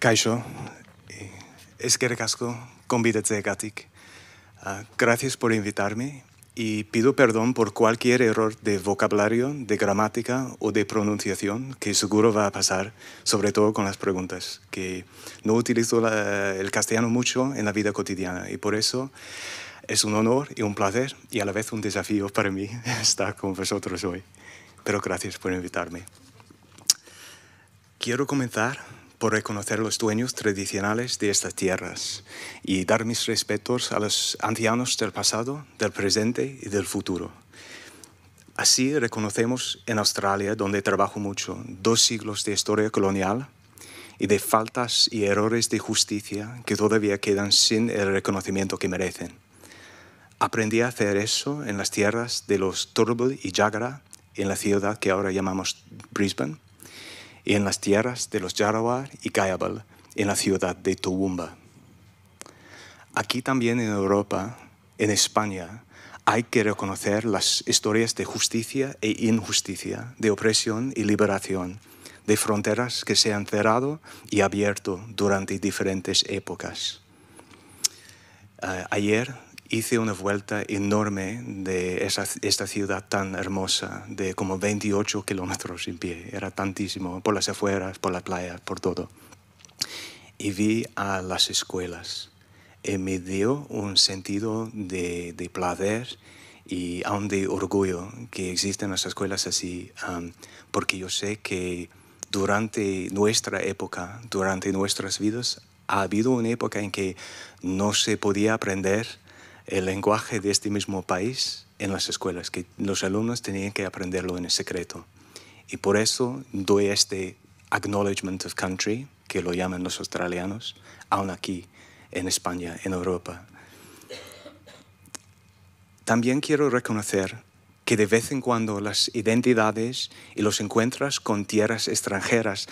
Kaixo, eh, recasco, asko a Gatik. Ah, gracias por invitarme y pido perdón por cualquier error de vocabulario, de gramática o de pronunciación que seguro va a pasar, sobre todo con las preguntas, que no utilizo el castellano mucho en la vida cotidiana y por eso es un honor y un placer y a la vez un desafío para mí estar con vosotros hoy. Pero gracias por invitarme. Quiero comenzar por reconocer los dueños tradicionales de estas tierras y dar mis respetos a los ancianos del pasado, del presente y del futuro. Así reconocemos en Australia, donde trabajo mucho, dos siglos de historia colonial y de faltas y errores de justicia que todavía quedan sin el reconocimiento que merecen. Aprendí a hacer eso en las tierras de los Turrbal y Jagara, en la ciudad que ahora llamamos Brisbane y en las tierras de los Yarawar y Kayabal, en la ciudad de Toowoomba. Aquí también en Europa, en España, hay que reconocer las historias de justicia e injusticia, de opresión y liberación, de fronteras que se han cerrado y abierto durante diferentes épocas. Eh, ayer hice una vuelta enorme de esa, esta ciudad tan hermosa, de como 28 kilómetros en pie, era tantísimo, por las afueras, por la playa, por todo. Y vi a las escuelas y me dio un sentido de, de placer y aún de orgullo que existen las escuelas así, um, porque yo sé que durante nuestra época, durante nuestras vidas, ha habido una época en que no se podía aprender el lenguaje de este mismo país en las escuelas, que los alumnos tenían que aprenderlo en secreto. Y por eso doy este acknowledgement of country, que lo llaman los australianos, aún aquí, en España, en Europa. También quiero reconocer que de vez en cuando las identidades y los encuentros con tierras extranjeras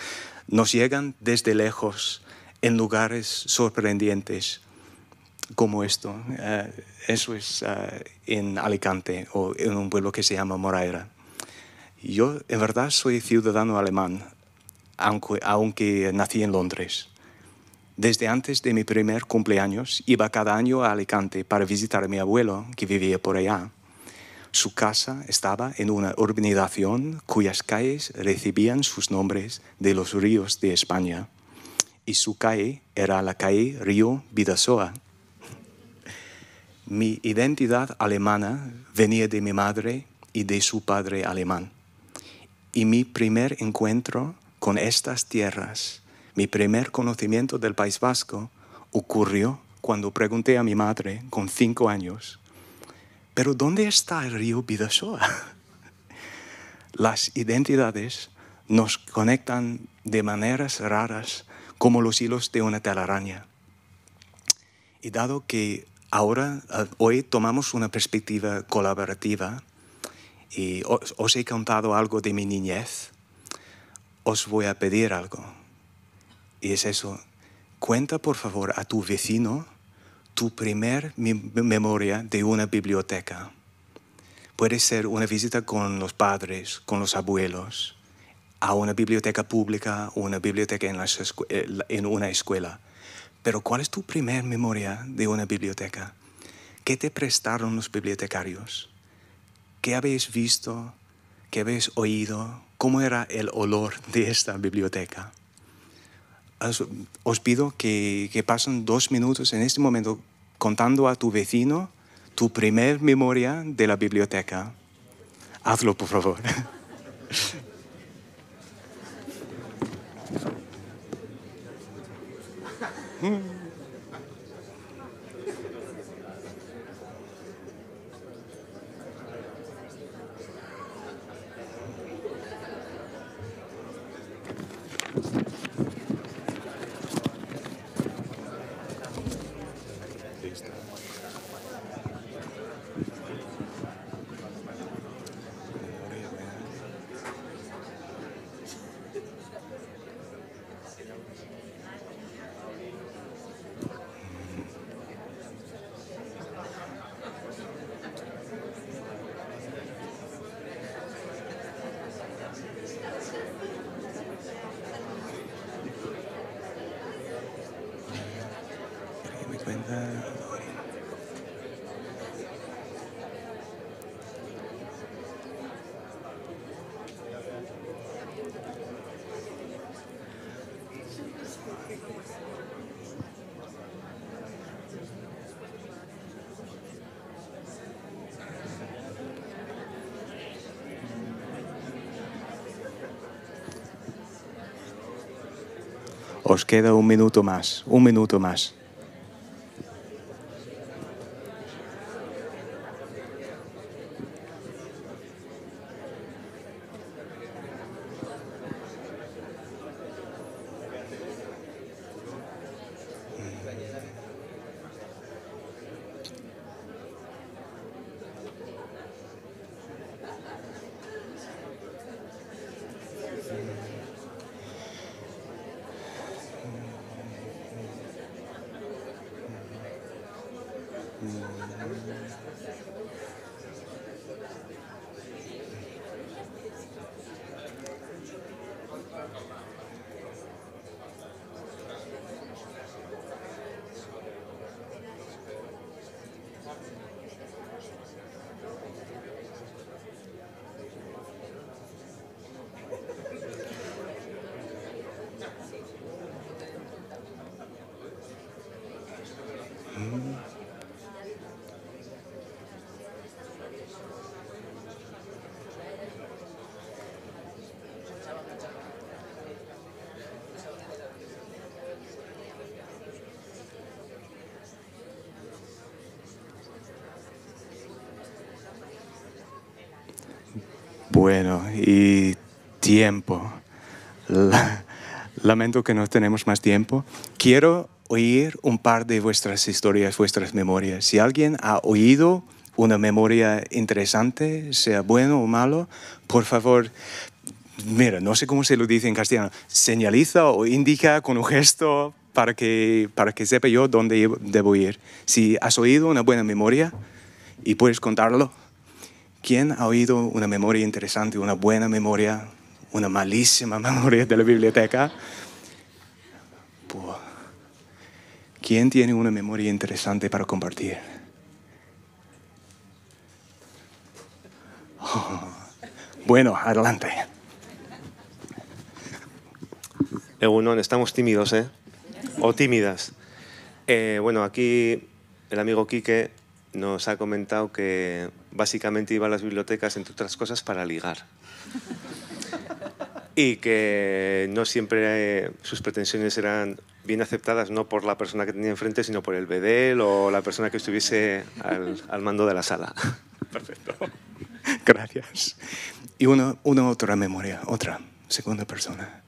nos llegan desde lejos en lugares sorprendentes como esto. Eh, eso es eh, en Alicante o en un pueblo que se llama Moraira. Yo en verdad soy ciudadano alemán, aunque, aunque nací en Londres. Desde antes de mi primer cumpleaños iba cada año a Alicante para visitar a mi abuelo que vivía por allá. Su casa estaba en una urbanización cuyas calles recibían sus nombres de los ríos de España y su calle era la calle Río Vidasoa. Mi identidad alemana venía de mi madre y de su padre alemán. Y mi primer encuentro con estas tierras, mi primer conocimiento del País Vasco, ocurrió cuando pregunté a mi madre, con cinco años, ¿pero dónde está el río Bidasoa? Las identidades nos conectan de maneras raras como los hilos de una telaraña. Y dado que ahora, ah, hoy tomamos una perspectiva colaborativa y os, he contado algo de mi niñez, os voy a pedir algo. Y es eso, cuenta por favor a tu vecino tu primer memoria de una biblioteca. Puede ser una visita con los padres, con los abuelos, a una biblioteca pública una biblioteca en eh, una escuela. Pero ¿cuál es tu primer memoria de una biblioteca? ¿Qué te prestaron los bibliotecarios? ¿Qué habéis visto? ¿Qué habéis oído? ¿Cómo era el olor de esta biblioteca? Os, pido que, que pasen dos minutos en este momento contando a tu vecino tu primer memoria de la biblioteca. Hazlo, por favor. Hmm. Os queda un minuto más, un minuto más. bueno y tiempo. lamento que no tenemos más tiempo. Quiero oír un par de vuestras historias, vuestras memorias. Si alguien ha oído una memoria interesante, sea bueno o malo, por favor, mira, no sé cómo se lo dice en castellano, señaliza o indica con un gesto para que, para que sepa yo dónde debo ir. Si has oído una buena memoria y puedes contarlo, ¿Quién ha oído una memoria interesante, una buena memoria, una malísima memoria de la biblioteca? ¿Quién tiene una memoria interesante para compartir? Bueno, adelante. Egunon, estamos tímidos, ¿eh? O tímidas. Eh, bueno, aquí el amigo Quique nos ha comentado que básicamente iba a las bibliotecas, entre otras cosas, para ligar. Y que no siempre eh, sus pretensiones eran bien aceptadas, no por la persona que tenía enfrente, sino por el bedel o la persona que estuviese al, mando de la sala. Perfecto. Gracias. Y una, una otra memoria, otra, segunda persona.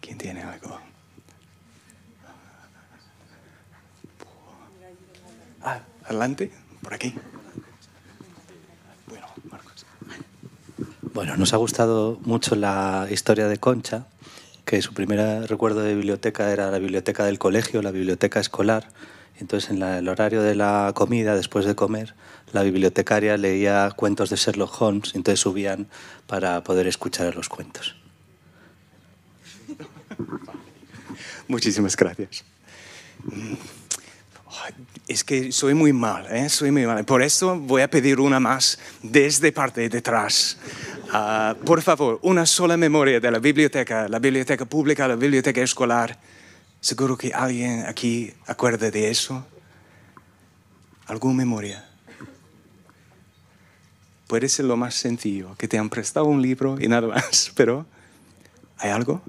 ¿Quién tiene algo? Ah, adelante, por aquí. Bueno, nos ha gustado mucho la historia de Concha, que su primer recuerdo de biblioteca era la biblioteca del colegio, la biblioteca escolar. Entonces, en el horario de la comida, después de comer, la bibliotecaria leía cuentos de Sherlock Holmes, entonces subían para poder escuchar los cuentos. Muchísimas gracias. Es que soy muy mal, ¿eh? soy muy mal. Por eso voy a pedir una más desde parte de atrás. Ah, por favor, una sola memoria de la biblioteca, la biblioteca pública, la biblioteca escolar. Seguro que alguien aquí acuerda de eso. ¿Alguna memoria? Puede ser lo más sencillo, que te han prestado un libro y nada más, pero ¿hay algo?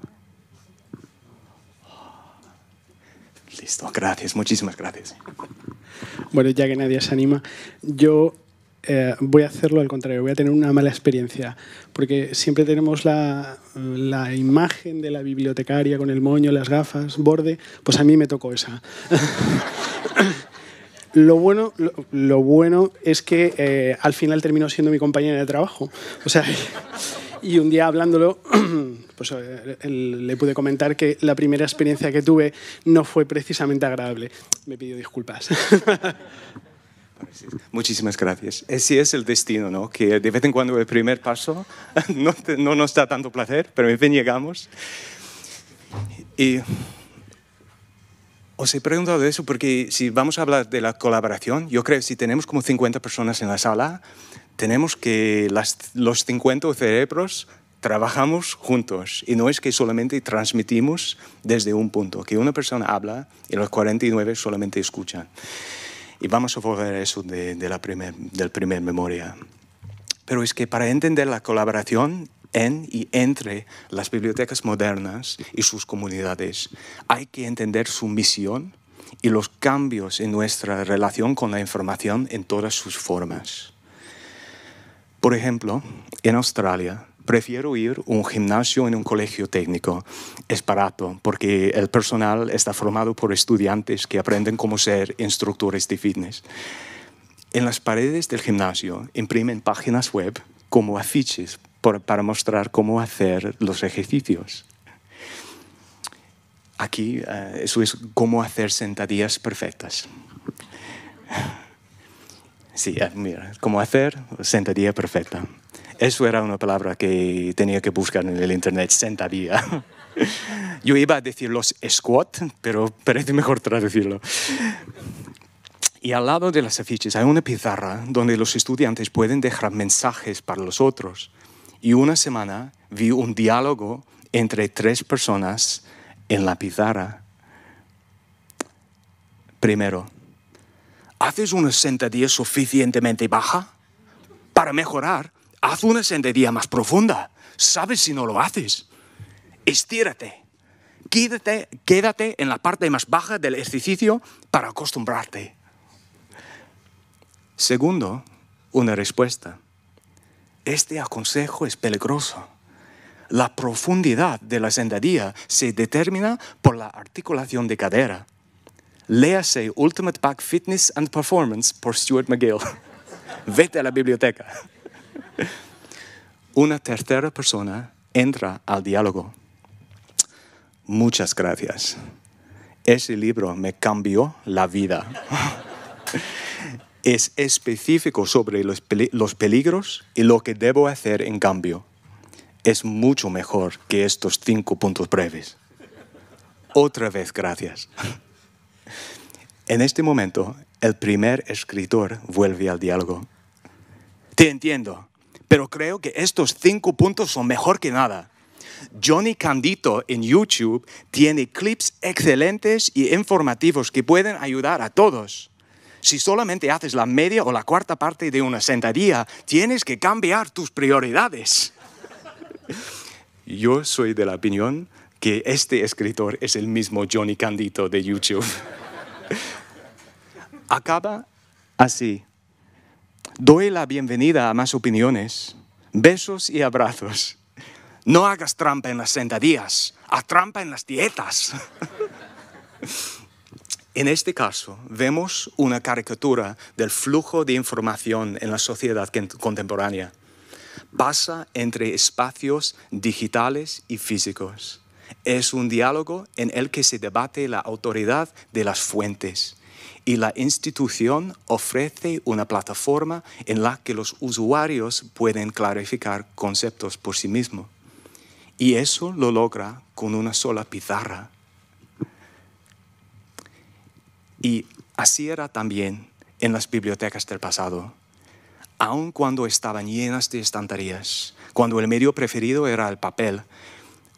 Listo, gracias, muchísimas gracias. Bueno, ya que nadie se anima, yo eh, voy a hacerlo al contrario, voy a tener una mala experiencia, porque siempre tenemos la, imagen de la bibliotecaria con el moño, las gafas, borde, pues a mí me tocó esa. lo, bueno, lo, bueno es que eh, al final terminó siendo mi compañera de trabajo. O sea, y un día hablándolo, pues eh, le pude comentar que la primera experiencia que tuve no fue precisamente agradable. Me pidió disculpas. Muchísimas gracias. Ese es el destino, ¿no? Que de vez en cuando el primer paso no, nos da tanto placer, pero en fin llegamos. Y os he preguntado de eso porque si vamos a hablar de la colaboración, yo creo que si tenemos como 50 personas en la sala, tenemos que los 50 cerebros trabajamos juntos y no es que solamente transmitimos desde un punto, que una persona habla y los 49 solamente escuchan. Y vamos a volver a eso de, la primer, del primer memoria. Pero es que para entender la colaboración en y entre las bibliotecas modernas y sus comunidades, hay que entender su misión y los cambios en nuestra relación con la información en todas sus formas. Por ejemplo, en Australia, Prefiero ir a un gimnasio en un colegio técnico. Es barato porque el personal está formado por estudiantes que aprenden cómo ser instructores de fitness. En las paredes del gimnasio imprimen páginas web como afiches para mostrar cómo hacer los ejercicios. Aquí eh, eso es cómo hacer sentadillas perfectas. Sí, eh, mira, ¿cómo hacer sentadilla perfecta. Eso era una palabra que tenía que buscar en el internet, sentadilla. Yo iba a decir los squat, pero parece mejor traducirlo. Y al lado de las afiches hay una pizarra donde los estudiantes pueden dejar mensajes para los otros. Y una semana vi un diálogo entre tres personas en la pizarra. Primero, ¿haces una sentadilla suficientemente baja? Para mejorar, haz una sentadilla más profunda. Sabes si no lo haces. Estírate. Quédate, quédate en la parte más baja del ejercicio para acostumbrarte. Segundo, una respuesta. Este aconsejo es peligroso. La profundidad de la sentadilla se determina por la articulación de cadera léase Ultimate Pack Fitness and Performance por Stuart McGill. Vete a la biblioteca. Una tercera persona entra al diálogo. Muchas gracias. Ese libro me cambió la vida. es específico sobre los peligros y lo que debo hacer en cambio. Es mucho mejor que estos cinco puntos breves. Otra vez, gracias. En este momento, el primer escritor vuelve al diálogo. Te entiendo, pero creo que estos cinco puntos son mejor que nada. Johnny Candito en YouTube tiene clips excelentes y informativos que pueden ayudar a todos. Si solamente haces la media o la cuarta parte de una sentadilla, tienes que cambiar tus prioridades. Yo soy de la opinión que este escritor es el mismo Johnny Candito de YouTube acaba así. Doy la bienvenida a más opiniones, besos y abrazos. No hagas trampa en las sentadillas, a trampa en las dietas. en este caso, vemos una caricatura del flujo de información en la sociedad contemporánea. Pasa entre espacios digitales y físicos. Es un diálogo en el que se debate la autoridad de las fuentes y la institución ofrece una plataforma en la que los usuarios pueden clarificar conceptos por sí mismos. Y eso lo logra con una sola pizarra. Y así era también en las bibliotecas del pasado. Aun cuando estaban llenas de estanterías, cuando el medio preferido era el papel,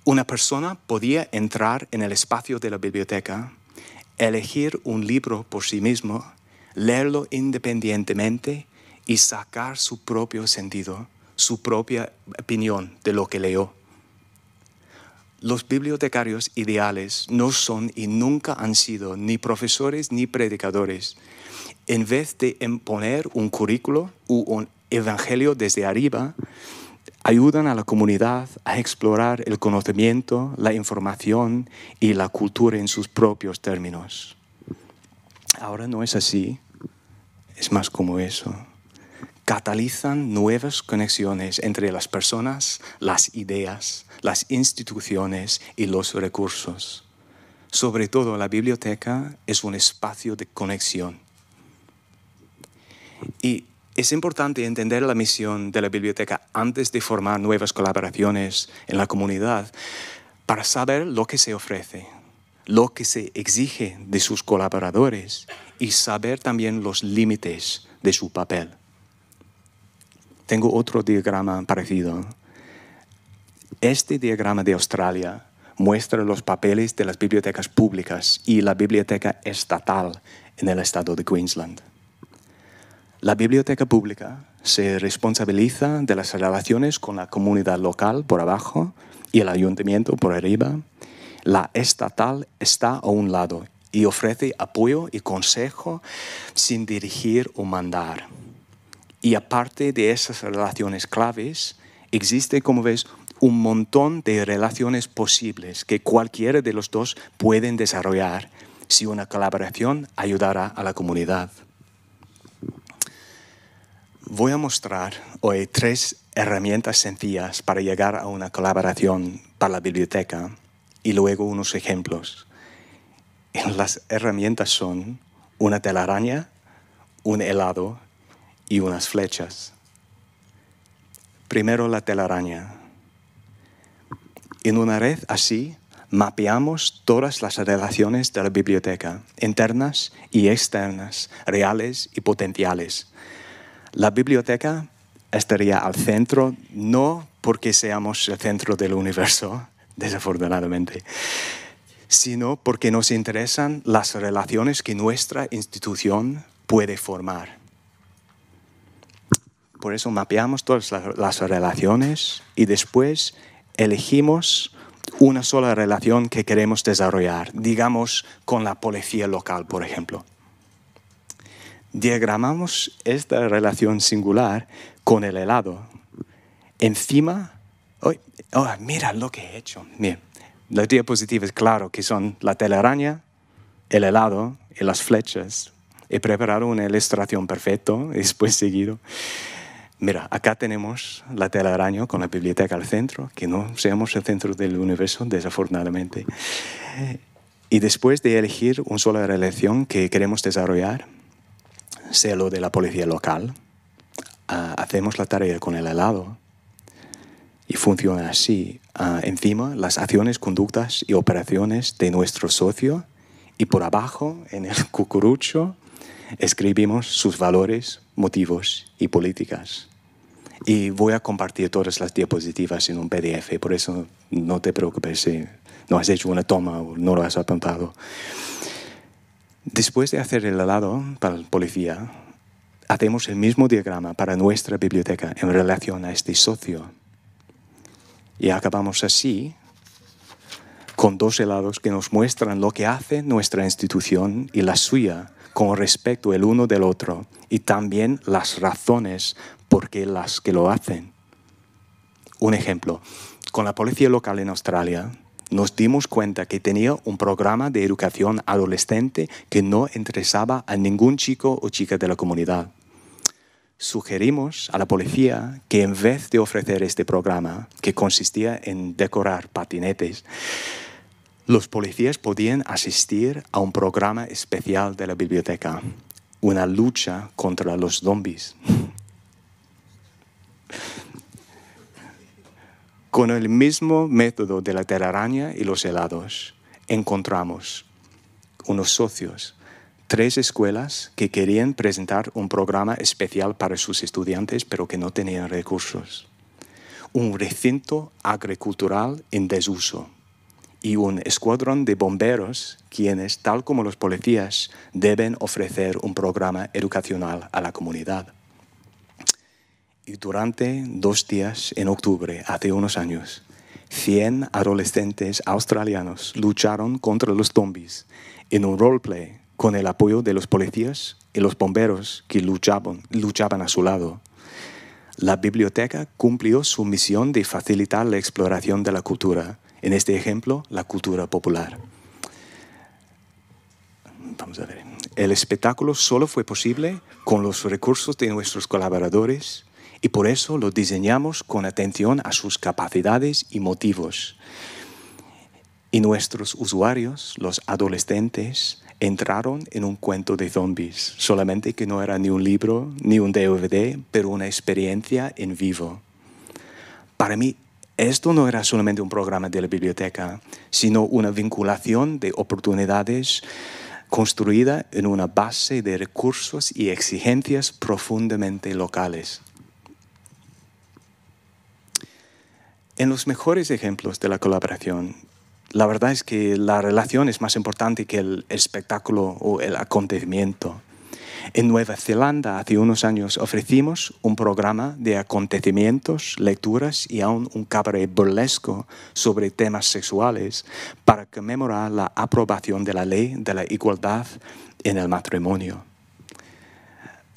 una persona podía entrar en el espacio de la biblioteca elegir un libro por sí mismo, leerlo independientemente y sacar su propio sentido, su propia opinión de lo que leyó. Los bibliotecarios ideales no son y nunca han sido ni profesores ni predicadores. En vez de imponer un currículo u un evangelio desde arriba, ayudan a la comunidad a explorar el conocimiento, la información y la cultura en sus propios términos. Ahora no es así, es más como eso. Catalizan nuevas conexiones entre las personas, las ideas, las instituciones y los recursos. Sobre todo la biblioteca es un espacio de conexión. Y es importante entender la misión de la biblioteca antes de formar nuevas colaboraciones en la comunidad para saber lo que se ofrece, lo que se exige de sus colaboradores y saber también los límites de su papel. Tengo otro diagrama parecido. Este diagrama de Australia muestra los papeles de las bibliotecas públicas y la biblioteca estatal en el estado de Queensland. La biblioteca pública se responsabiliza de las relaciones con la comunidad local por abajo y el ayuntamiento por arriba. La estatal está a un lado y ofrece apoyo y consejo sin dirigir o mandar. Y aparte de esas relaciones claves, existe, como ves, un montón de relaciones posibles que cualquiera de los dos pueden desarrollar si una colaboración ayudará a la comunidad. Voy a mostrar hoy tres herramientas sencillas para llegar a una colaboración para la biblioteca y luego unos ejemplos. Las herramientas son una telaraña, un helado y unas flechas. Primero la telaraña. En una red así mapeamos todas las relaciones de la biblioteca, internas y externas, reales y potenciales la biblioteca estaría al centro, no porque seamos el centro del universo, desafortunadamente, sino porque nos interesan las relaciones que nuestra institución puede formar. Por eso mapeamos todas las relaciones y después elegimos una sola relación que queremos desarrollar, digamos con la policía local, por ejemplo diagramamos esta relación singular con el helado. Encima, ¡Ah! mira lo que he hecho. Mira, las diapositivas, claro, que son la telaraña, el helado y las flechas. He preparado una ilustración perfecta, después seguido. Mira, acá tenemos la telaraña con la biblioteca al centro, que no seamos el centro del universo, desafortunadamente. Y después de elegir una sola relación que queremos desarrollar, lo de la policía local, ah, hacemos la tarea con el helado y funciona así. Ah, encima, las acciones, conductas y operaciones de nuestro socio y por abajo, en el cucurucho, escribimos sus valores, motivos y políticas. Y voy a compartir todas las diapositivas en un PDF, por eso no te preocupes si no has hecho una toma o no lo has apuntado. Después de hacer el helado para la policía, hacemos el mismo diagrama para nuestra biblioteca en relación a este socio. Y acabamos así con dos helados que nos muestran lo que hace nuestra institución y la suya con respecto el uno del otro y también las razones por qué las que lo hacen. Un ejemplo, con la policía local en Australia nos dimos cuenta que tenía un programa de educación adolescente que no interesaba a ningún chico o chica de la comunidad. Sugerimos a la policía que en vez de ofrecer este programa, que consistía en decorar patinetes, los policías podían asistir a un programa especial de la biblioteca, una lucha contra los zombies. Con el mismo método de la telaraña y los helados, encontramos unos socios, tres escuelas que querían presentar un programa especial para sus estudiantes, pero que no tenían recursos, un recinto agricultural en desuso y un escuadrón de bomberos quienes, tal como los policías, deben ofrecer un programa educacional a la comunidad durante dos días en octubre, hace unos años, 100 adolescentes australianos lucharon contra los zombies en un roleplay con el apoyo de los policías y los bomberos que luchaban, luchaban a su lado. La biblioteca cumplió su misión de facilitar la exploración de la cultura, en este ejemplo, la cultura popular. Vamos a ver. El espectáculo solo fue posible con los recursos de nuestros colaboradores y por eso lo diseñamos con atención a sus capacidades y motivos. Y nuestros usuarios, los adolescentes, entraron en un cuento de zombies, solamente que no era ni un libro ni un DVD, pero una experiencia en vivo. Para mí, esto no era solamente un programa de la biblioteca, sino una vinculación de oportunidades construida en una base de recursos y exigencias profundamente locales. en los mejores ejemplos de la colaboración, la verdad es que la relación es más importante que el espectáculo o el acontecimiento. En Nueva Zelanda hace unos años ofrecimos un programa de acontecimientos, lecturas y aún un cabaret burlesco sobre temas sexuales para conmemorar la aprobación de la ley de la igualdad en el matrimonio.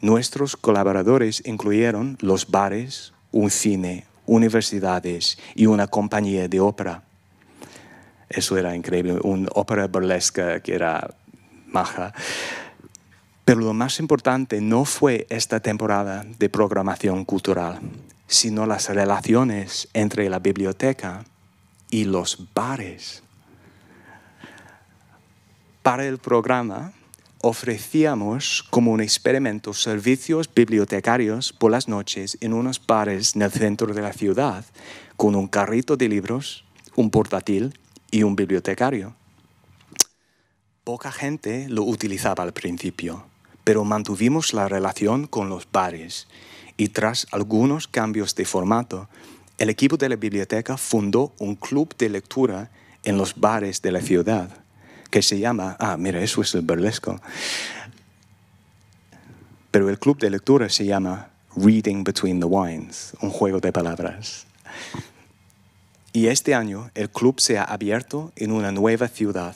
Nuestros colaboradores incluyeron los bares, un cine, universidades y una compañía de ópera. Eso era increíble, una ópera burlesca que era maja. Pero lo más importante no fue esta temporada de programación cultural, sino las relaciones entre la biblioteca y los bares. Para el programa, ofrecíamos como un experimento servicios bibliotecarios por las noches en unos bares en el centro de la ciudad, con un carrito de libros, un portátil y un bibliotecario. Poca gente lo utilizaba al principio, pero mantuvimos la relación con los bares y tras algunos cambios de formato, el equipo de la biblioteca fundó un club de lectura en los bares de la ciudad que se llama, ah, mira, eso es el burlesco. Pero el club de lectura se llama Reading Between the Wines, un juego de palabras. Y este año el club se ha abierto en una nueva ciudad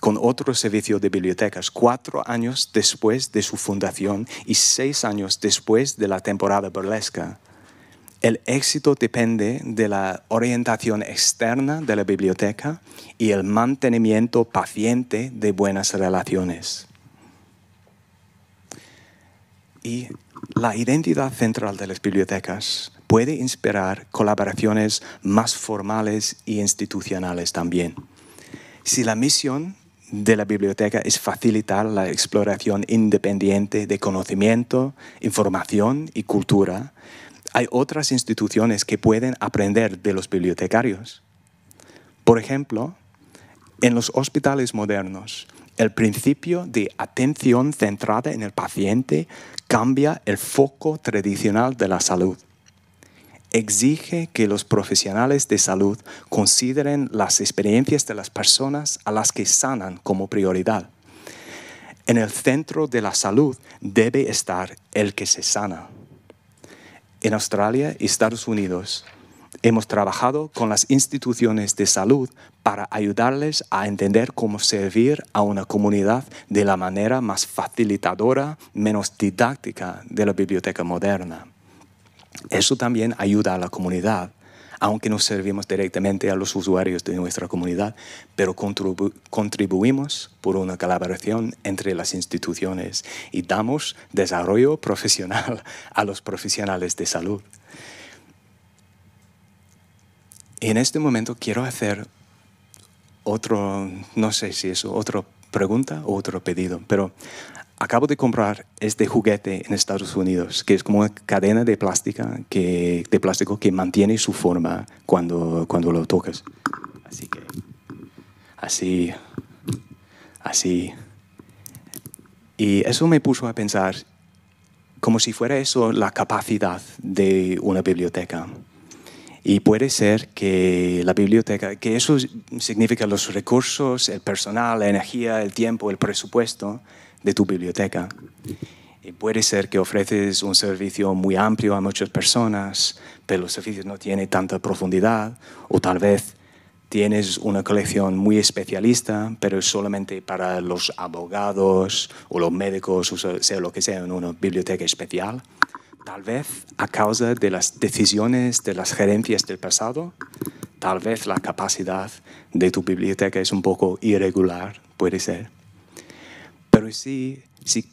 con otro servicio de bibliotecas, cuatro años después de su fundación y seis años después de la temporada burlesca. El éxito depende de la orientación externa de la biblioteca y el mantenimiento paciente de buenas relaciones. Y la identidad central de las bibliotecas puede inspirar colaboraciones más formales y e institucionales también. Si la misión de la biblioteca es facilitar la exploración independiente de conocimiento, información y cultura, hay otras instituciones que pueden aprender de los bibliotecarios. Por ejemplo, en los hospitales modernos, el principio de atención centrada en el paciente cambia el foco tradicional de la salud. Exige que los profesionales de salud consideren las experiencias de las personas a las que sanan como prioridad. En el centro de la salud debe estar el que se sana en Australia y Estados Unidos. Hemos trabajado con las instituciones de salud para ayudarles a entender cómo servir a una comunidad de la manera más facilitadora, menos didáctica de la biblioteca moderna. Eso también ayuda a la comunidad aunque no servimos directamente a los usuarios de nuestra comunidad, pero contribuimos por una colaboración entre las instituciones y damos desarrollo profesional a los profesionales de salud. En este momento quiero hacer otro, no sé si es otra pregunta o otro pedido, pero acabo de comprar este juguete en Estados Unidos, que es como una cadena de, plástica que, de plástico que mantiene su forma cuando, cuando lo tocas. Así que, así, así. Y eso me puso a pensar como si fuera eso la capacidad de una biblioteca. Y puede ser que la biblioteca, que eso significa los recursos, el personal, la energía, el tiempo, el presupuesto, de tu biblioteca. Y puede ser que ofreces un servicio muy amplio a muchas personas, pero los servicios no tiene tanta profundidad, o tal vez tienes una colección muy especialista, pero es solamente para los abogados o los médicos, o sea lo que sea, en una biblioteca especial. Tal vez a causa de las decisiones de las gerencias del pasado, tal vez la capacidad de tu biblioteca es un poco irregular, puede ser. Pero si,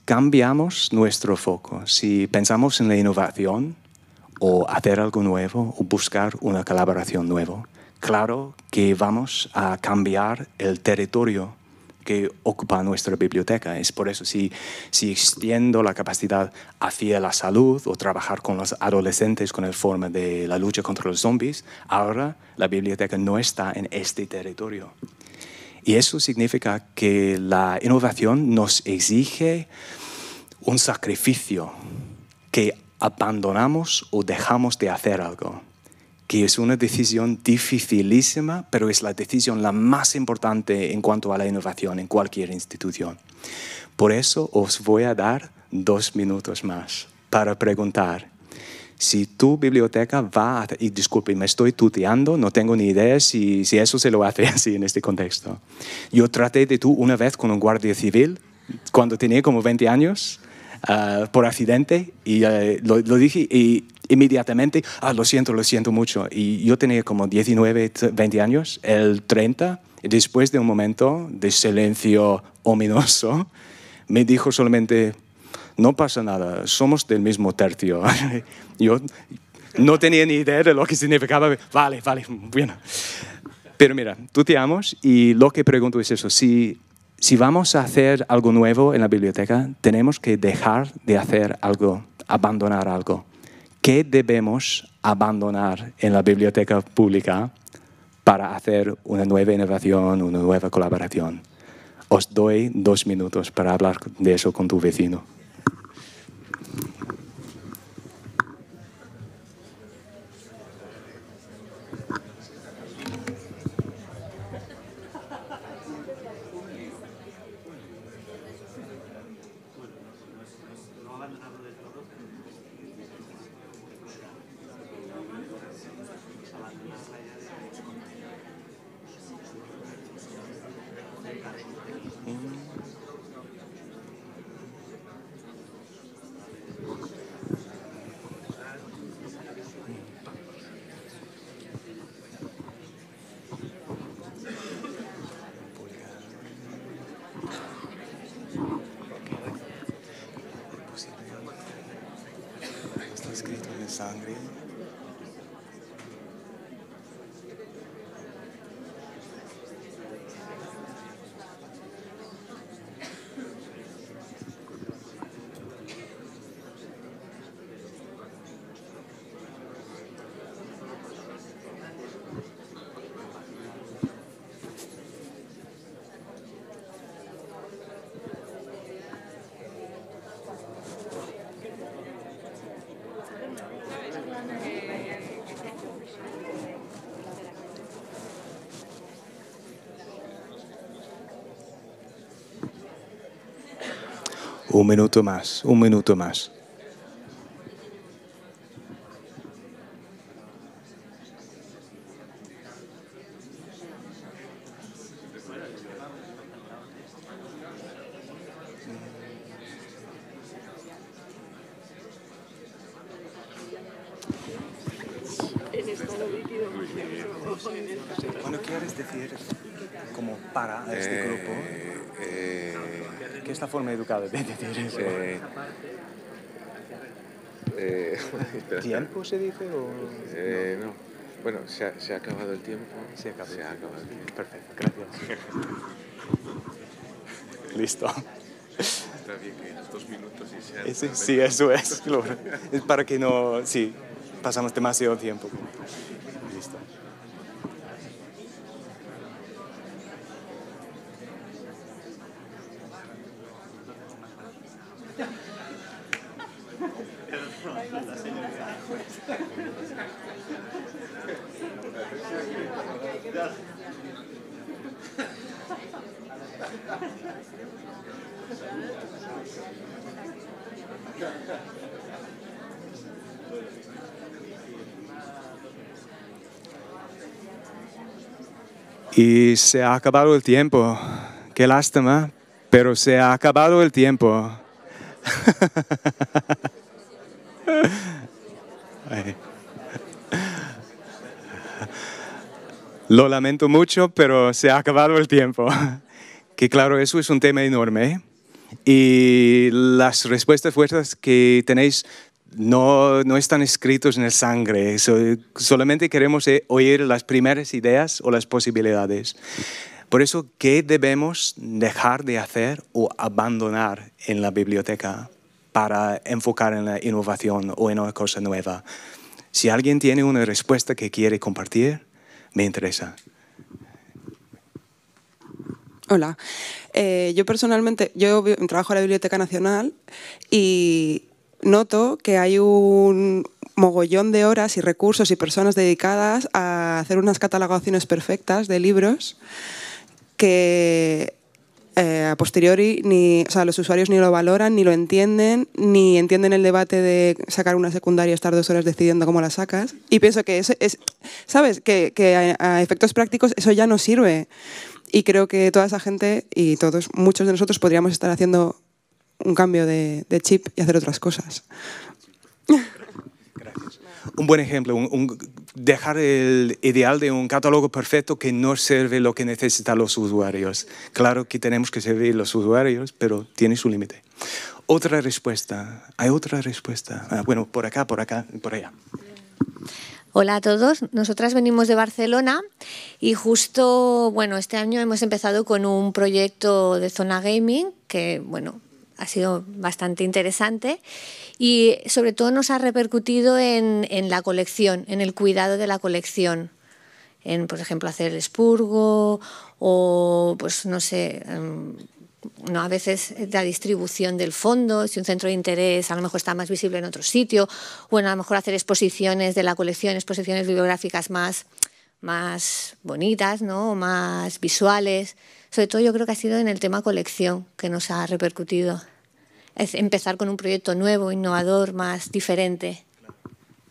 cambiamos nuestro foco, si pensamos en la innovación o hacer algo nuevo o buscar una colaboración nueva, claro que vamos a cambiar el territorio que ocupa nuestra biblioteca. Es por eso si, si extiendo la capacidad hacia la salud o trabajar con los adolescentes con el forma de la lucha contra los zombies, ahora la biblioteca no está en este territorio. Y eso significa que la innovación nos exige un sacrificio, que abandonamos o dejamos de hacer algo, que es una decisión dificilísima, pero es la decisión la más importante en cuanto a la innovación en cualquier institución. Por eso os voy a dar dos minutos más para preguntar si tu biblioteca va Y disculpe, me estoy tuteando, no tengo ni idea si, eso se lo hace así en este contexto. Yo traté de tú una vez con un guardia civil cuando tenía como 20 años. Ah, por accidente y eh, lo, dije y inmediatamente, ah, lo siento, lo siento mucho. Y yo tenía como 19, 20 años, el 30, después de un momento de silencio ominoso, me dijo solamente, no pasa nada, somos del mismo tercio. Yo no tenía ni idea de lo que significaba, vale, vale, bueno. Pero mira, tú te amas y lo que pregunto es eso, si, si vamos a hacer algo nuevo en la biblioteca, tenemos que dejar de hacer algo, abandonar algo. ¿Qué debemos abandonar en la biblioteca pública para hacer una nueva innovación, una nueva colaboración? Os doy dos minutos para hablar de eso con tu vecino. Un minuto más, un minuto más. Bueno, ¿quieres decir como para este grupo? Eh, que esta forma educada de decir ¿Tiempo eh, se dice o...? Eh, no. Bueno, se ha, acabado el tiempo. Se, ha acabado el tiempo. Perfecto, gracias. Listo. Está bien que dos minutos y se ha... Eh, sí, eso es. Para que no... Sí, pasamos demasiado tiempo. se ha acabado el tiempo. Qué lástima, pero se ha acabado el tiempo. Lo lamento mucho, pero se ha acabado el tiempo. Que claro, eso es un tema enorme. Y las respuestas fuertes que tenéis no, están escritos en el sangre, solamente queremos eh, oír las primeras ideas o las posibilidades. Por eso, ¿qué debemos dejar de hacer o abandonar en la biblioteca para enfocar en la innovación o en una cosa nueva? Si alguien tiene una respuesta que quiere compartir, me interesa. Hola, eh, yo personalmente, yo trabajo en la Biblioteca Nacional y noto que hay un mogollón de horas y recursos y personas dedicadas a hacer unas catalogaciones perfectas de libros que eh, a posteriori ni, los usuarios ni lo valoran, ni lo entienden, ni entienden el debate de sacar una secundaria y estar dos horas decidiendo cómo la sacas. Y pienso que es, ¿sabes? Que, a, a efectos prácticos eso ya no sirve. Y creo que toda esa gente y todos, muchos de nosotros podríamos estar haciendo un cambio de, chip y hacer otras cosas. Gracias. Un buen ejemplo, dejar el ideal de un catálogo perfecto que no sirve lo que necesitan los usuarios. Claro que tenemos que servir los usuarios, pero tiene su límite. Otra respuesta, hay otra respuesta. Ah, bueno, por acá, por acá, por allá. Hola a todos, nosotras venimos de Barcelona y justo, bueno, este año hemos empezado con un proyecto de zona gaming que, bueno, ha sido bastante interesante y sobre todo nos ha repercutido en, la colección, en el cuidado de la colección. En, por ejemplo, hacer el expurgo o, pues no sé, em, no a veces la distribución del fondo, si un centro de interés a lo mejor está más visible en otro sitio, o a lo mejor hacer exposiciones de la colección, exposiciones bibliográficas más más bonitas, ¿no? más visuales. Sobre todo yo creo que ha sido en el tema colección que nos ha repercutido. Es empezar con un proyecto nuevo, innovador, más diferente.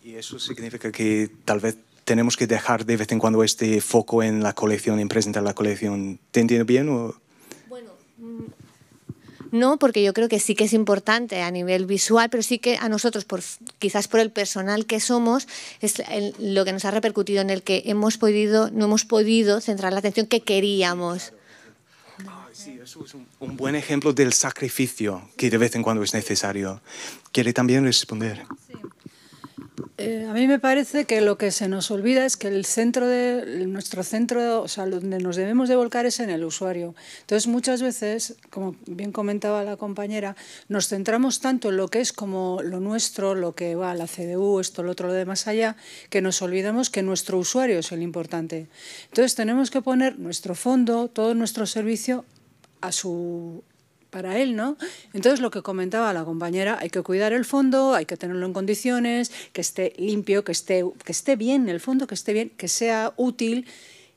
Y eso significa que tal vez tenemos que dejar de vez en cuando este foco en la colección, en presentar la colección. ¿Te entiendo bien? O? Bueno, no, porque yo creo que sí que es importante a nivel visual, pero sí que a nosotros, por, quizás por el personal que somos, es lo que nos ha repercutido en el que hemos podido, no hemos podido centrar la atención que queríamos. Sí, eso es un, buen ejemplo del sacrificio que de vez en cuando es necesario. ¿Quiere también responder? Sí. Eh, a mí me parece que lo que se nos olvida es que el centro de nuestro centro, o sea, donde nos debemos de volcar es en el usuario. Entonces, muchas veces, como bien comentaba la compañera, nos centramos tanto en lo que es como lo nuestro, lo que va a la CDU, esto, lo otro, lo de más allá, que nos olvidamos que nuestro usuario es el importante. Entonces, tenemos que poner nuestro fondo, todo nuestro servicio a su para él, ¿no? Entonces lo que comentaba la compañera, hay que cuidar el fondo, hay que tenerlo en condiciones, que esté limpio, que esté, que esté bien el fondo, que esté bien, que sea útil,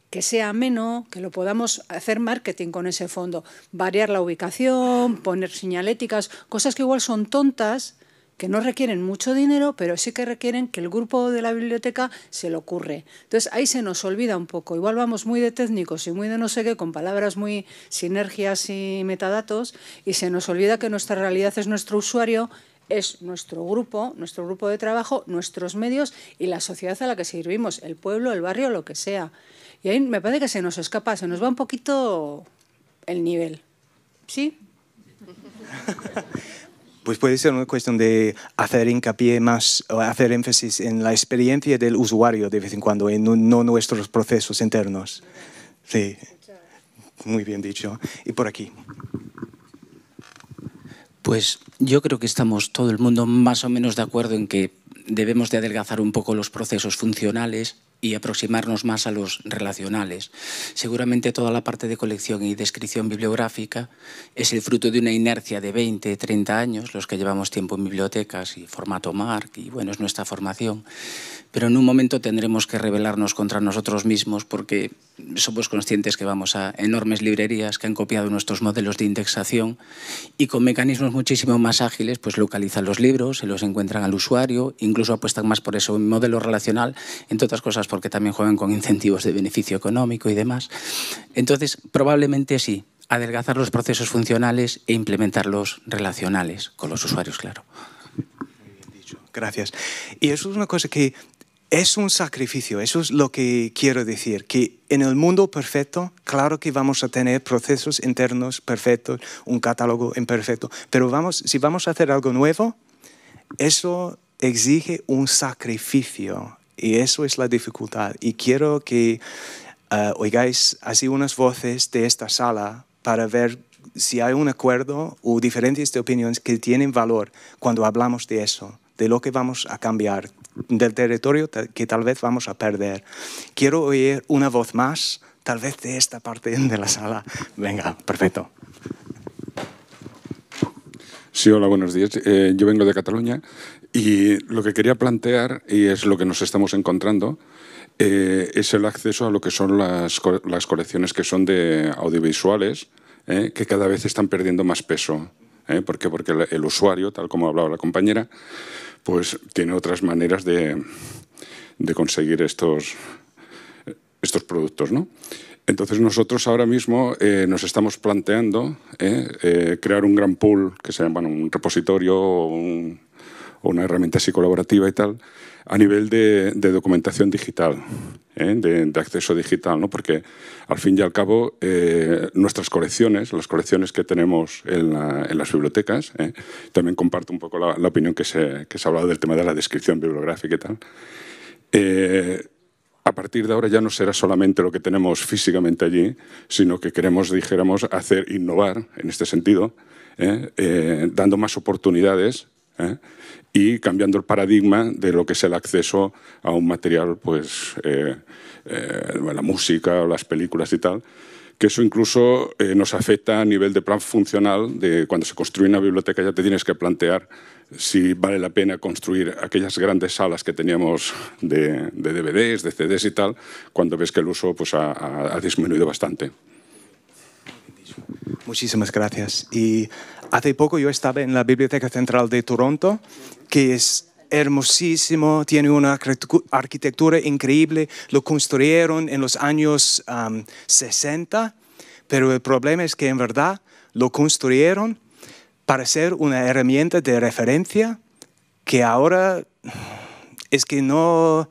que sea ameno, que lo podamos hacer marketing con ese fondo, variar la ubicación, poner señaléticas, cosas que igual son tontas, que no requieren mucho dinero, pero sí que requieren que el grupo de la biblioteca se lo ocurre. Entonces ahí se nos olvida un poco. Igual vamos muy de técnicos y muy de no sé qué, con palabras muy sinergias y metadatos, y se nos olvida que nuestra realidad es nuestro usuario, es nuestro grupo, nuestro grupo de trabajo, nuestros medios y la sociedad a la que servimos, el pueblo, el barrio, lo que sea. Y ahí me parece que se nos escapa, se nos va un poquito el nivel. ¿Sí? pues puede ser una cuestión de hacer hincapié más, hacer énfasis en la experiencia del usuario de vez en cuando, en no nuestros procesos internos. Sí, muy bien dicho. Y por aquí. Pues yo creo que estamos todo el mundo más o menos de acuerdo en que debemos de adelgazar un poco los procesos funcionales y aproximarnos más a los relacionales. Seguramente toda la parte de colección y descripción bibliográfica es el fruto de una inercia de 20, 30 años, los que llevamos tiempo en bibliotecas y formato MARC, y bueno, es nuestra formación. Pero en un momento tendremos que rebelarnos contra nosotros mismos porque somos conscientes que vamos a enormes librerías que han copiado nuestros modelos de indexación y con mecanismos muchísimo más ágiles, pues localizan los libros, se los encuentran al usuario, incluso apuestan más por eso, un modelo relacional, entre otras cosas porque también juegan con incentivos de beneficio económico y demás. Entonces, probablemente sí, adelgazar los procesos funcionales e implementar los relacionales con los usuarios, claro. Muy bien dicho. Gracias. Y eso es una cosa que es un sacrificio, eso es lo que quiero decir, que en el mundo perfecto, claro que vamos a tener procesos internos perfectos, un catálogo imperfecto, pero vamos, si vamos a hacer algo nuevo, eso exige un sacrificio y eso es la dificultad. Y quiero que eh, oigáis así unas voces de esta sala para ver si hay un acuerdo o diferentes de opiniones que tienen valor cuando hablamos de eso, de lo que vamos a cambiar, del territorio que tal vez vamos a perder. Quiero oír una voz más, tal vez de esta parte de la sala. Venga, perfecto. Sí, hola, buenos días. Eh, yo vengo de Cataluña y lo que quería plantear, y es lo que nos estamos encontrando, eh, es el acceso a lo que son las, colecciones que son de audiovisuales, eh, que cada vez están perdiendo más peso. ¿eh? ¿Por qué? Porque el, usuario, tal como ha hablado la compañera, pues tiene otras maneras de, de conseguir estos, estos productos. ¿no? Entonces nosotros ahora mismo eh, nos estamos planteando crear un gran pool, que sea bueno, un repositorio, un, una herramienta así colaborativa y tal, a nivel de, documentación digital, ¿eh? de, acceso digital, ¿no? porque al fin y al cabo eh, nuestras colecciones, las colecciones que tenemos en, las bibliotecas, ¿eh? también comparto un poco la, opinión que se, ha hablado del tema de la descripción bibliográfica y tal a partir de ahora ya no será solamente lo que tenemos físicamente allí, sino que queremos, dijéramos, hacer innovar en este sentido, dando más oportunidades ¿eh? y cambiando el paradigma de lo que es el acceso a un material, pues eh, eh, la música o las películas y tal, que eso incluso nos afecta a nivel de plan funcional, de cuando se construye una biblioteca ya te tienes que plantear si vale la pena construir aquellas grandes salas que teníamos de, DVDs, de CDs y tal, cuando ves que el uso pues, ha, ha disminuido bastante. Muchísimas gracias. Y Hace poco yo estaba en la Biblioteca Central de Toronto, que es hermosísimo, tiene una arquitectura increíble, lo construyeron en los años 60, pero el problema es que en verdad lo construyeron para ser una herramienta de referencia que ahora es que no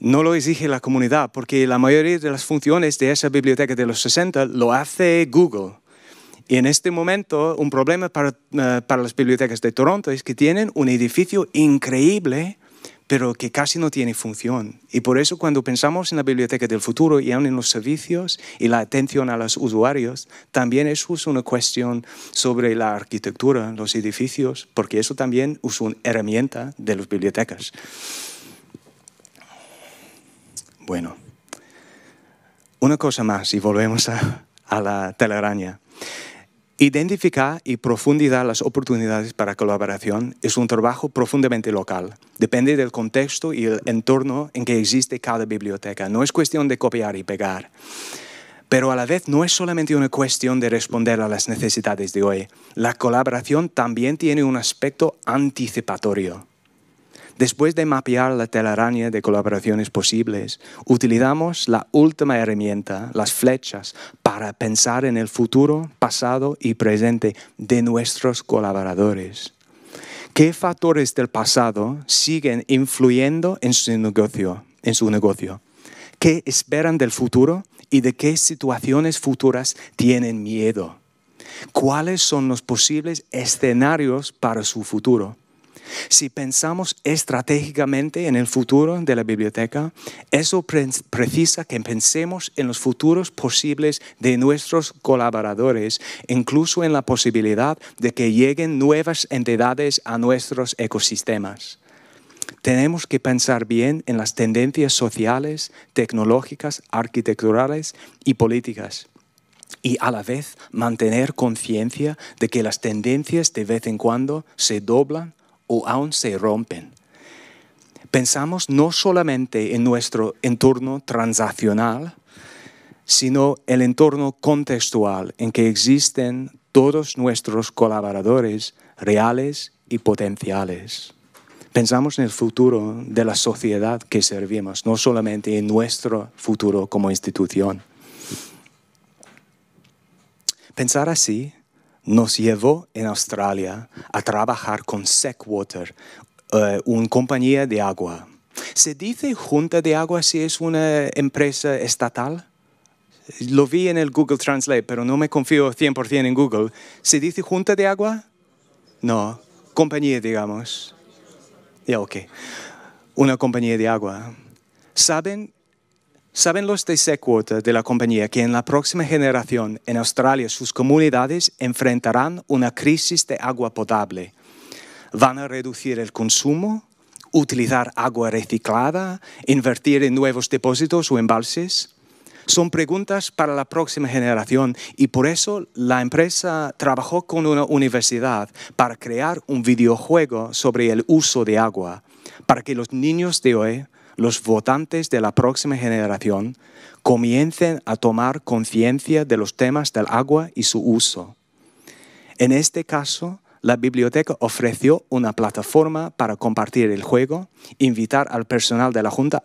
lo exige la comunidad, porque la mayoría de las funciones de esa biblioteca de los 60 lo hace Google. Y en este momento, un problema eh, para, las bibliotecas de Toronto es que tienen un edificio increíble, pero que casi no tiene función. Y por eso cuando pensamos en la biblioteca del futuro y aún en los servicios y la atención a los usuarios, también eso es una cuestión sobre la arquitectura, los edificios, porque eso también es una herramienta de las bibliotecas. Bueno, una cosa más y volvemos a, a la telaraña. Identificar y profundizar las oportunidades para colaboración es un trabajo profundamente local. Depende del contexto y el entorno en que existe cada biblioteca. No es cuestión de copiar y pegar. Pero a la vez no es solamente una cuestión de responder a las necesidades de hoy. La colaboración también tiene un aspecto anticipatorio. Después de mapear la telaraña de colaboraciones posibles, utilizamos la última herramienta, las flechas, para pensar en el futuro, pasado y presente de nuestros colaboradores. ¿Qué factores del pasado siguen influyendo en su negocio? En su negocio? ¿Qué esperan del futuro y de qué situaciones futuras tienen miedo? ¿Cuáles son los posibles escenarios para su futuro? Si pensamos estratégicamente en el futuro de la biblioteca, eso precisa que pensemos en los futuros posibles de nuestros colaboradores, incluso en la posibilidad de que lleguen nuevas entidades a nuestros ecosistemas. Tenemos que pensar bien en las tendencias sociales, tecnológicas, arquitecturales y políticas y a la vez mantener conciencia de que las tendencias de vez en cuando se doblan o aún se rompen. Pensamos no solamente en nuestro entorno transaccional, sino el entorno contextual en que existen todos nuestros colaboradores reales y potenciales. Pensamos en el futuro de la sociedad que servimos, no solamente en nuestro futuro como institución. Pensar así nos llevó en Australia a trabajar con Secwater, eh, una compañía de agua. ¿Se dice Junta de Agua si es una empresa estatal? Lo vi en el Google Translate, pero no me confío 100% en Google. ¿Se dice Junta de Agua? No, compañía, digamos. Ya, ok. Una compañía de agua. ¿Saben Saben los de Sequoia de la compañía que en la próxima generación en Australia sus comunidades enfrentarán una crisis de agua potable. Van a reducir el consumo, utilizar agua reciclada, invertir en nuevos depósitos o embalses. Son preguntas para la próxima generación y por eso la empresa trabajó con una universidad para crear un videojuego sobre el uso de agua, para que los niños de hoy los votantes de la próxima generación comiencen a tomar conciencia de los temas del agua y su uso. En este caso, la biblioteca ofreció una plataforma para compartir el juego, invitar al personal de la Junta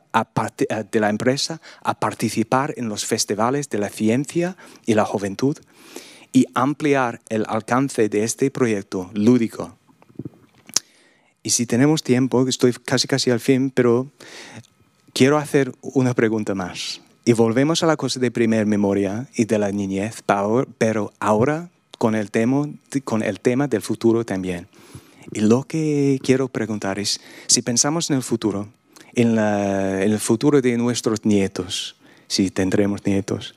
eh, de la empresa a participar en los festivales de la ciencia y la juventud y ampliar el alcance de este proyecto lúdico y si tenemos tiempo, estoy casi casi al fin, pero quiero hacer una pregunta más. Y volvemos a la cosa de primer memoria y de la niñez, pero ahora con el tema, con el tema del futuro también. Y lo que quiero preguntar es, si pensamos en el futuro, en, en el futuro de nuestros nietos, si tendremos nietos,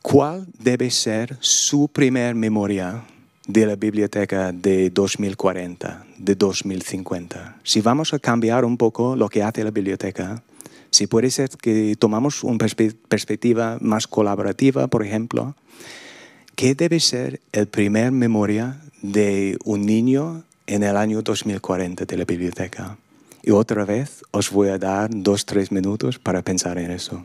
¿cuál debe ser su primer memoria de la biblioteca de 2040, de 2050. Si vamos a cambiar un poco lo que hace la biblioteca, si puede ser que tomamos una perspectiva más colaborativa, por ejemplo, ¿qué debe ser el primer memoria de un niño en el año 2040 de la biblioteca? Y otra vez os voy a dar dos, tres minutos para pensar en eso.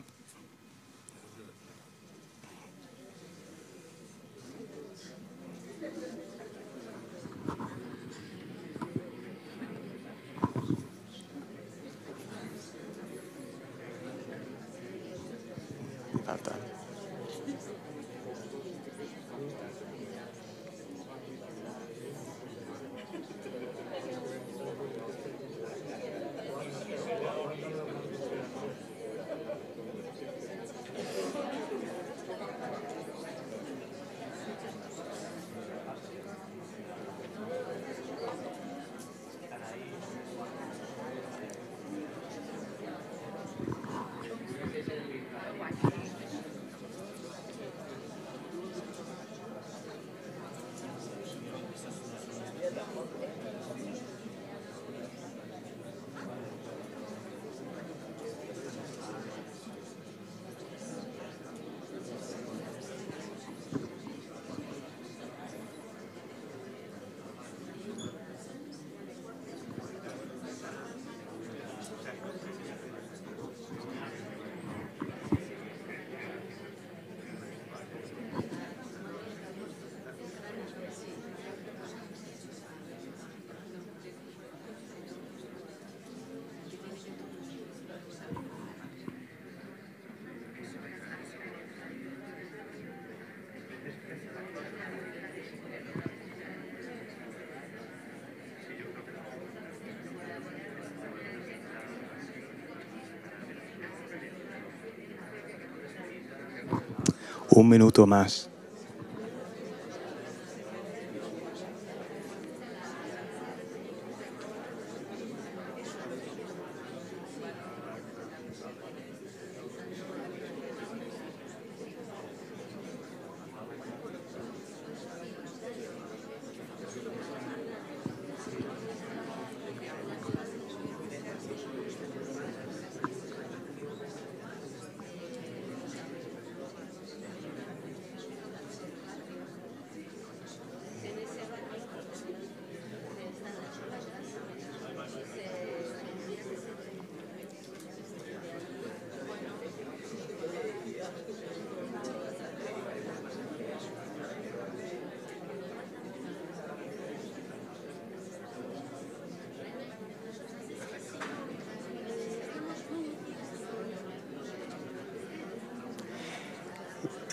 un minuto más.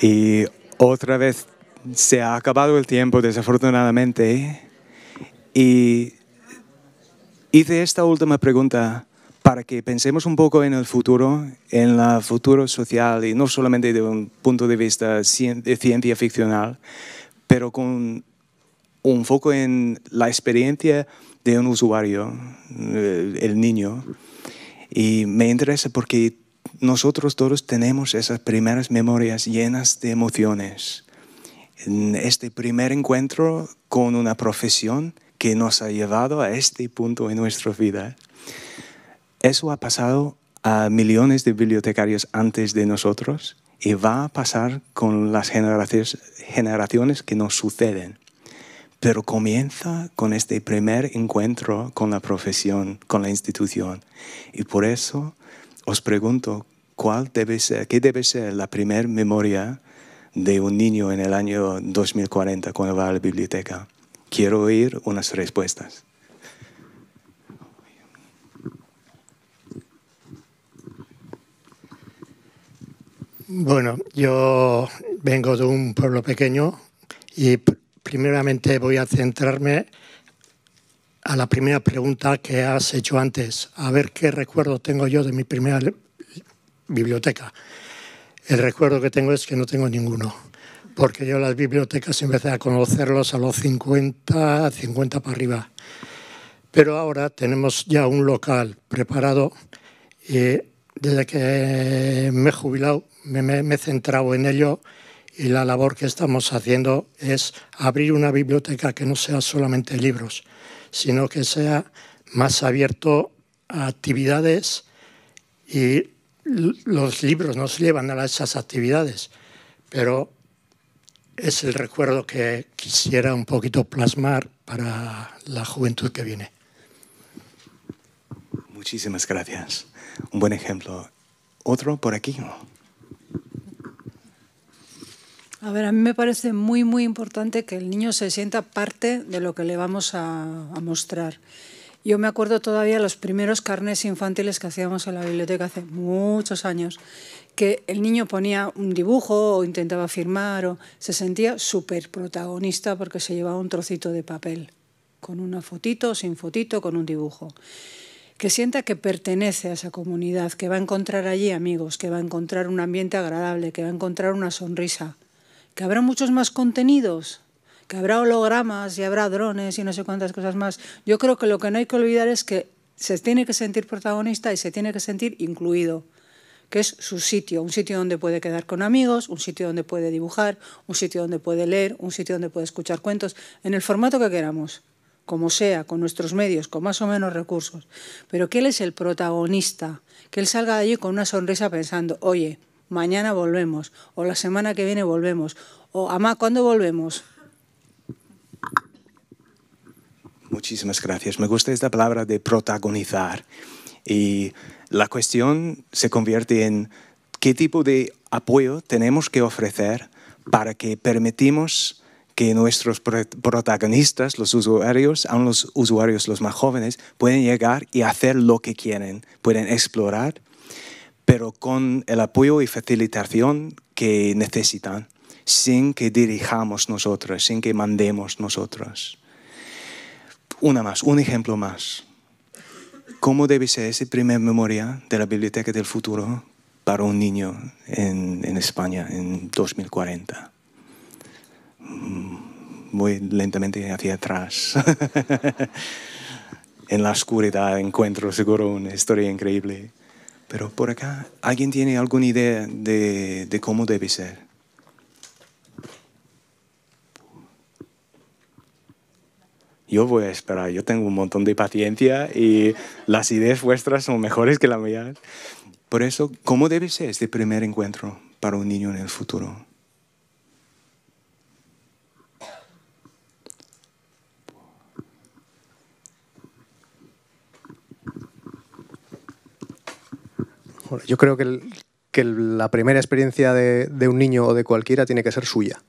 Y otra vez se ha acabado el tiempo, desafortunadamente. Y hice esta última pregunta para que pensemos un poco en el futuro, en el futuro social y no solamente de un punto de vista de ciencia ficcional, pero con un foco en la experiencia de un usuario, eh, el niño. Y me interesa porque nosotros todos tenemos esas primeras memorias llenas de emociones. este primer encuentro con una profesión que nos ha llevado a este punto en nuestra vida. Eso ha pasado a millones de bibliotecarios antes de nosotros y va a pasar con las generaciones que nos suceden. Pero comienza con este primer encuentro con la profesión, con la institución. Y por eso os pregunto, ¿cuál debe ser, qué debe ser la primera memoria de un niño en el año 2040 cuando va a la biblioteca? Quiero oír unas respuestas. Bueno, yo vengo de un pueblo pequeño y primeramente voy a centrarme a la primera pregunta que has hecho antes, a ver qué recuerdo tengo yo de mi primera biblioteca. El recuerdo que tengo es que no tengo ninguno, porque yo las bibliotecas empecé a conocerlos a los 50, 50 para arriba. Pero ahora tenemos ya un local preparado. Y desde que me he jubilado me, me he centrado en ello y la labor que estamos haciendo es abrir una biblioteca que no sea solamente libros, sino que sea más abierto a actividades y los libros nos llevan a esas actividades, pero es el recuerdo que quisiera un poquito plasmar para la juventud que viene. Muchísimas gracias. Un buen ejemplo. ¿Otro por aquí? A ver, a mí me parece muy, muy importante que el niño se sienta parte de lo que le vamos a, mostrar. Yo me acuerdo todavía los primeros carnes infantiles que hacíamos en la biblioteca hace muchos años, que el niño ponía un dibujo o intentaba firmar o se sentía súper protagonista porque se llevaba un trocito de papel, con una fotito, sin fotito, con un dibujo. Que sienta que pertenece a esa comunidad, que va a encontrar allí amigos, que va a encontrar un ambiente agradable, que va a encontrar una sonrisa, que habrá muchos más contenidos, que habrá hologramas y habrá drones y no sé cuántas cosas más. Yo creo que lo que no hay que olvidar es que se tiene que sentir protagonista y se tiene que sentir incluido, que es su sitio, un sitio donde puede quedar con amigos, un sitio donde puede dibujar, un sitio donde puede leer, un sitio donde puede escuchar cuentos, en el formato que queramos, como sea, con nuestros medios, con más o menos recursos, pero que él es el protagonista, que él salga de allí con una sonrisa pensando, oye, mañana volvemos, o la semana que viene volvemos, o Amá, ¿cuándo volvemos? Muchísimas gracias. Me gusta esta palabra de protagonizar. Y la cuestión se convierte en qué tipo de apoyo tenemos que ofrecer para que permitimos que nuestros protagonistas, los usuarios, aun los usuarios los más jóvenes, pueden llegar y hacer lo que quieren, pueden explorar, pero con el apoyo y facilitación que necesitan, sin que dirijamos nosotros, sin que mandemos nosotros. Una más, un ejemplo más. ¿Cómo debe ser esa primera memoria de la Biblioteca del Futuro para un niño en, en España en 2040? Mm, voy lentamente hacia atrás. en la oscuridad encuentro seguro una historia increíble. Pero por acá, ¿alguien tiene alguna idea de, cómo debe ser? Yo voy a esperar, yo tengo un montón de paciencia y las ideas vuestras son mejores que las mías. Por eso, ¿cómo debe ser este primer encuentro para un niño en el futuro? Yo creo que, la primera experiencia de, de, un niño o de cualquiera tiene que ser suya.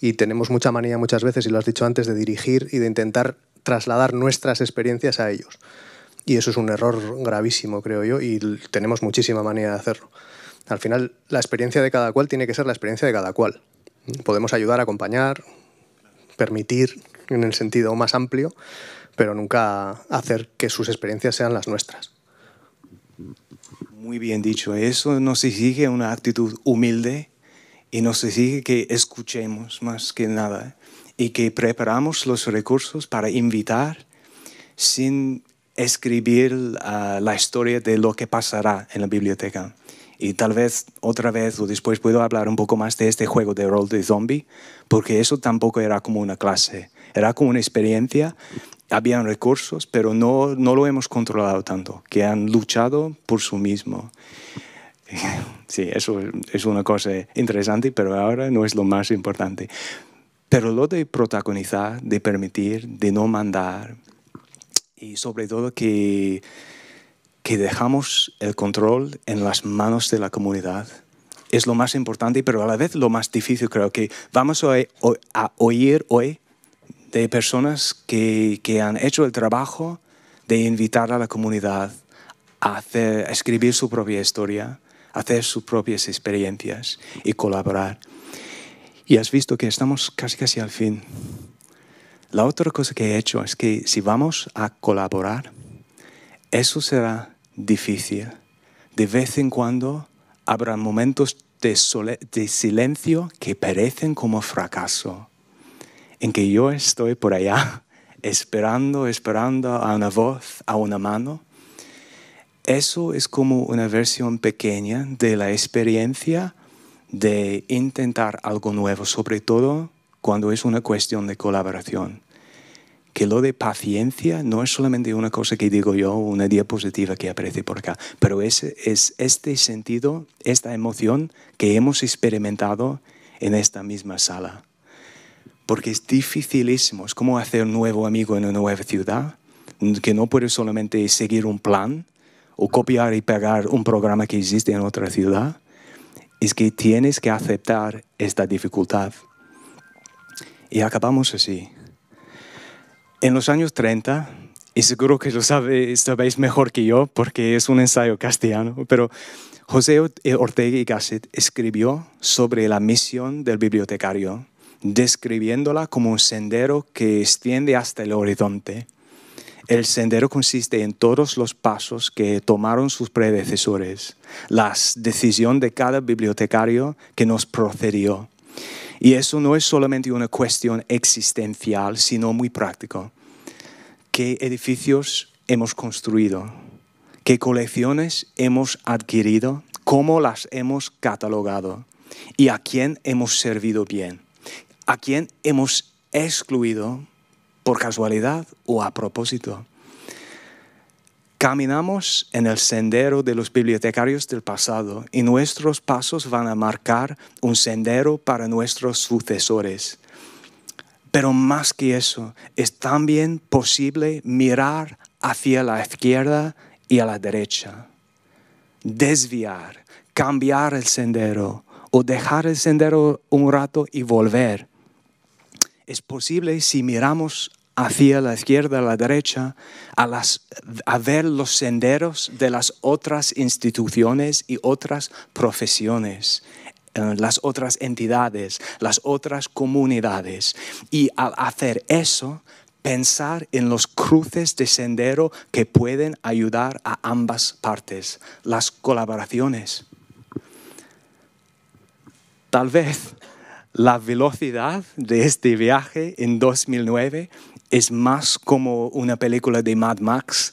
Y tenemos mucha manía muchas veces, y lo has dicho antes, de dirigir y de intentar trasladar nuestras experiencias a ellos. Y eso es un error gravísimo, creo yo, y tenemos muchísima manía de hacerlo. Al final, la experiencia de cada cual tiene que ser la experiencia de cada cual. Podemos ayudar, acompañar, permitir en el sentido más amplio, pero nunca hacer que sus experiencias sean las nuestras. Muy bien dicho. Eso nos exige una actitud humilde y nos exige que escuchemos más que nada y que preparamos los recursos para invitar sin escribir ah, la historia de lo que pasará en la biblioteca. Y tal vez otra vez o después puedo hablar un poco más de este juego de rol de zombie, porque eso tampoco era como una clase. Era como una experiencia, habían recursos, pero no, no lo hemos controlado tanto, que han luchado por su mismo. Sí, eso es una cosa interesante, pero ahora no es lo más importante. Pero lo de protagonizar, de permitir, de no mandar, y sobre todo que, que dejamos el control en las manos de la comunidad, es lo más importante, pero a la vez lo más difícil. Creo que vamos a, oír hoy de personas que, han hecho el trabajo de invitar a la comunidad a, escribir su propia historia, hacer sus propias experiencias y colaborar. Y has visto que estamos casi casi al fin. La otra cosa que he hecho es que si vamos a colaborar, eso será difícil. De vez en cuando habrá momentos de, de silencio que parecen como fracaso en que yo estoy por allá esperando, esperando a una voz, a una mano. Eso es como una versión pequeña de la experiencia de intentar algo nuevo, sobre todo cuando es una cuestión de colaboración. Que lo de paciencia no es solamente una cosa que digo yo, una diapositiva que aparece por acá, pero es, es este sentido, esta emoción que hemos experimentado en esta misma sala porque es dificilísimo. Es como hacer un nuevo amigo en una nueva ciudad, que no puedes solamente seguir un plan o copiar y pegar un programa que existe en otra ciudad. Es que tienes que aceptar esta dificultad. Y acabamos así. En los años 30, y seguro que lo sabéis mejor que yo porque es un ensayo castellano, pero José Ortega y Gasset escribió sobre la misión del bibliotecario describiéndola como un sendero que extiende hasta el horizonte. El sendero consiste en todos los pasos que tomaron sus predecesores, la decisión de cada bibliotecario que nos procedió. Y eso no es solamente una cuestión existencial, sino muy práctico. ¿Qué edificios hemos construido? ¿Qué colecciones hemos adquirido? ¿Cómo las hemos catalogado? ¿Y a quién hemos servido bien? a quien hemos excluido por casualidad o a propósito. Caminamos en el sendero de los bibliotecarios del pasado y nuestros pasos van a marcar un sendero para nuestros sucesores. Pero más que eso, es también posible mirar hacia la izquierda y a la derecha, desviar, cambiar el sendero o dejar el sendero un rato y volver es posible si miramos hacia la izquierda, a la derecha, a, a ver los senderos de las otras instituciones y otras profesiones eh, las otras entidades, las otras comunidades. Y al hacer eso, pensar en los cruces de sendero que pueden ayudar a ambas partes, las colaboraciones. Tal vez la velocidad de este viaje en 2009 es más como una película de Mad Max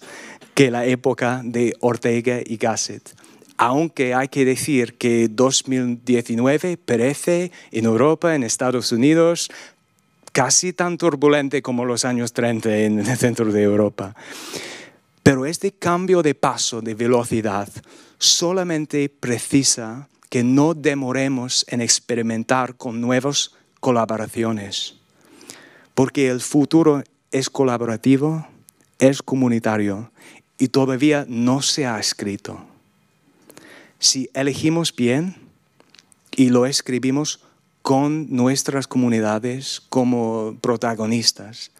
que la época de Ortega y Gasset. Aunque hay que decir que 2019 parece en Europa, en Estados Unidos, casi tan turbulente como los años 30 en el centro de Europa. Pero este cambio de paso, de velocidad, solamente precisa que no demoremos en experimentar con nuevas colaboraciones, porque el futuro es colaborativo, es comunitario y todavía no se ha escrito. Si elegimos bien y lo escribimos con nuestras comunidades como protagonistas,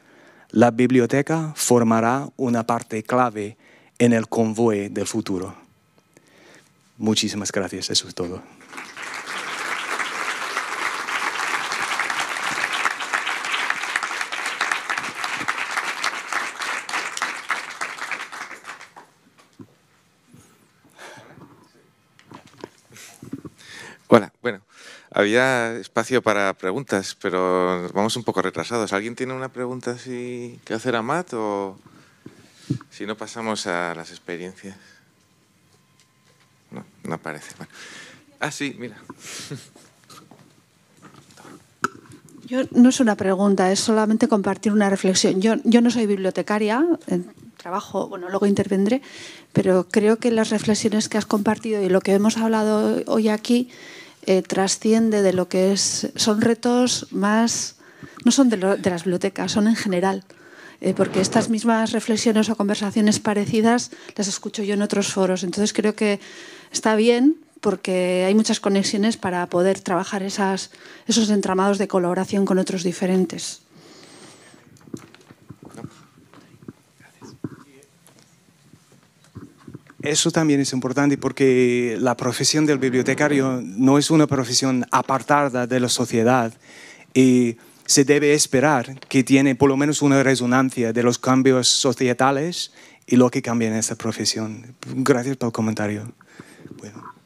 la biblioteca formará una parte clave en el convoy del futuro. Muchísimas gracias, eso es todo. Hola, bueno, había espacio para preguntas, pero vamos un poco retrasados. ¿Alguien tiene una pregunta así que hacer a Matt o si no pasamos a las experiencias? No, no aparece. Bueno. Ah, sí, mira. Yo no es una pregunta, es solamente compartir una reflexión. Yo, yo no soy bibliotecaria, eh, trabajo, bueno, luego intervendré, pero creo que las reflexiones que has compartido y lo que hemos hablado hoy aquí eh, trasciende de lo que es, son retos más, no son de, las bibliotecas, son en general. Eh, porque estas mismas reflexiones o conversaciones parecidas las escucho yo en otros foros. Entonces creo que está bien porque hay muchas conexiones para poder trabajar esos entramados de colaboración con otros diferentes. Eso también es importante porque la profesión del bibliotecario no es una profesión apartada de la sociedad y se debe esperar que tiene por lo menos una resonancia de los cambios societales y lo que cambia en esa profesión. Gracias por el comentario pues